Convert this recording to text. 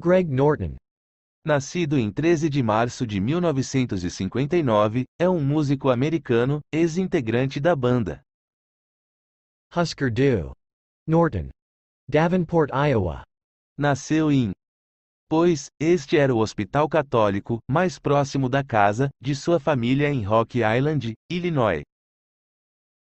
Greg Norton. Nascido em 13 de março de 1959, é um músico americano, ex-integrante da banda. Husker Du. Norton. Davenport, Iowa. Nasceu em. Pois, este era o hospital católico mais próximo da casa de sua família em Rock Island, Illinois.